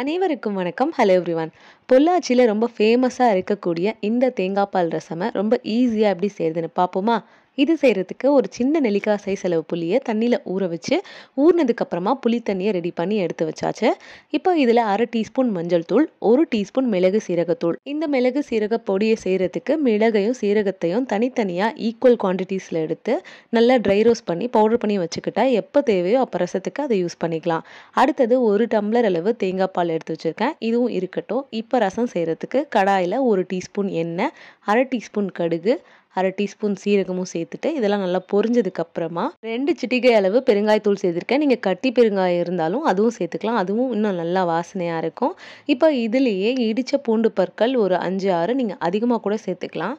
அனைவருக்கும் வணக்கம் hello everyone பொள்ளாச்சியில் ரொம்ப ஃபேமஸாக இருக்கக்கூடிய இந்த தேங்காய் பால் ரசமை ரொம்ப ஈஸியாக எப்படி செய்கிறதுன்னு பார்ப்போமா இது செய்கிறதுக்கு ஒரு சின்ன நெல்லிக்காய் சைஸ் அளவு புளியை தண்ணியில் ஊற வச்சு ஊறினதுக்கப்புறமா புளி தண்ணியை ரெடி பண்ணி எடுத்து வச்சாச்சு இப்போ இதில் அரை டீஸ்பூன் மஞ்சள் தூள் ஒரு டீஸ்பூன் மிளகு சீரகத்தூள் இந்த மிளகு சீரக பொடியை செய்கிறதுக்கு மிளகையும் சீரகத்தையும் தனித்தனியாக ஈக்குவல் குவான்டிட்டிஸில் எடுத்து நல்லா ட்ரை ரோஸ் பண்ணி பவுடர் பண்ணி வச்சுக்கிட்டா எப்போ தேவையோ அப்போ ரசத்துக்கு அதை யூஸ் பண்ணிக்கலாம் அடுத்தது ஒரு டம்ளர் அளவு தேங்காய் பால் எடுத்து வச்சுருக்கேன் இதுவும் இருக்கட்டும் இப்போ ரசம் செய்கிறதுக்கு கடாயில் ஒரு டீஸ்பூன் எண்ணெய் அரை டீஸ்பூன் கடுகு அரை டீஸ்பூன் சீரகமும் சேர்த்துட்டு இதெல்லாம் நல்லா பொரிஞ்சதுக்கப்புறமா ரெண்டு சிட்டிகை அளவு பெருங்காயத்தூள் சேர்த்துருக்கேன் நீங்கள் கட்டி பெருங்காயம் இருந்தாலும் அதுவும் சேர்த்துக்கலாம் அதுவும் இன்னும் நல்லா வாசனையாக இருக்கும் இப்போ இதுலேயே இடித்த பூண்டு பற்கள் ஒரு அஞ்சு ஆறு நீங்கள் அதிகமாக கூட சேர்த்துக்கலாம்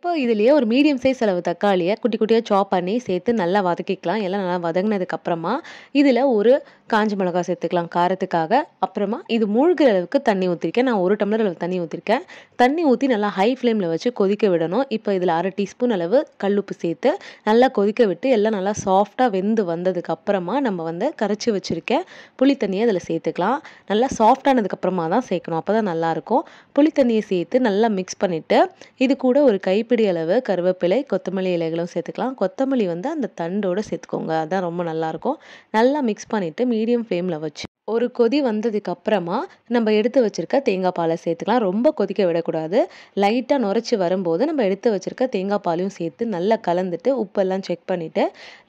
இப்போ இதுலேயே ஒரு மீடியம் சைஸ் அளவு தக்காளியை குட்டி குட்டியாக சாப் பண்ணி சேர்த்து நல்லா வதக்கிக்கலாம் எல்லாம் நல்லா வதங்கினதுக்கப்புறமா இதில் ஒரு காஞ்ச மிளகா சேர்த்துக்கலாம் காரத்துக்காக அப்புறமா இது மூழ்கிற அளவுக்கு தண்ணி ஊற்றிருக்கேன் நான் ஒரு டம்ளர் அளவு தண்ணி ஊற்றிருக்கேன் தண்ணி ஊற்றி நல்லா ஹை ஃப்ளேமில் வச்சு கொதிக்க விடணும் இப்போ இதில் அரை டீஸ்பூன் அளவு கல்லுப்பு சேர்த்து நல்லா கொதிக்க விட்டு எல்லாம் நல்லா சாஃப்டாக வெந்து வந்ததுக்கப்புறமா நம்ம வந்து கரைச்சி வச்சுருக்கேன் புளி தண்ணியை அதில் சேர்த்துக்கலாம் நல்லா சாஃப்டானதுக்கப்புறமா தான் சேர்க்கணும் அப்போ தான் நல்லாயிருக்கும் புளி தண்ணியை சேர்த்து நல்லா மிக்ஸ் பண்ணிவிட்டு இது கூட ஒரு கை கைப்பிடி அளவு கருவேப்பிலை கொத்தமல்லி இலைகளும் சேர்த்துக்கலாம் கொத்தமல்லி வந்து அந்த தண்டோடு சேர்த்துக்கோங்க அதுதான் ரொம்ப நல்லாயிருக்கும் நல்லா மிக்ஸ் பண்ணிவிட்டு மீடியம் ஃப்ளேமில் வச்சு ஒரு கொதி வந்ததுக்கப்புறமா நம்ம எடுத்து வச்சுருக்க தேங்காய் பாலை சேர்த்துக்கலாம் ரொம்ப கொதிக்க விடக்கூடாது லைட்டாக நுரைச்சி வரும்போது நம்ம எடுத்து வச்சுருக்க தேங்காய் பாலையும் சேர்த்து நல்லா கலந்துட்டு உப்பெல்லாம் செக் பண்ணிவிட்டு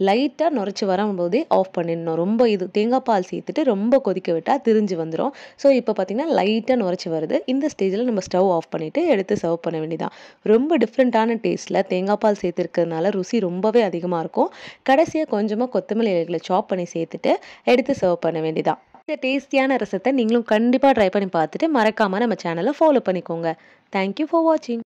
லைட்டாக நுரைச்சி வரும்போதே ஆஃப் பண்ணிடணும் ரொம்ப இது தேங்காய் பால் சேர்த்துட்டு ரொம்ப கொதிக்க விட்டால் திரிஞ்சு வந்துடும் ஸோ இப்போ பார்த்திங்கன்னா லைட்டாக நுரைச்சி வருது இந்த ஸ்டேஜில் நம்ம ஸ்டவ் ஆஃப் பண்ணிவிட்டு எடுத்து சர்வ் பண்ண வேண்டியதான் ரொம்ப டிஃப்ரெண்ட்டான டேஸ்ட்டில் தேங்காய் பால் சேர்த்துருக்கிறதுனால ருசி ரொம்பவே அதிகமாக இருக்கும் கடைசியாக கொஞ்சமாக கொத்தமல்லி இலைகளை சாப் பண்ணி சேர்த்துட்டு எடுத்து சர்வ் பண்ண வேண்டியதான் இந்த டேஸ்டியான ரசத்தை நீங்களும் கண்டிப்பாக ட்ரை பண்ணி பார்த்துட்டு மறக்காமல் நம்ம சேனலை ஃபாலோ பண்ணிக்கோங்க தேங்க்யூ ஃபார் வாட்சிங்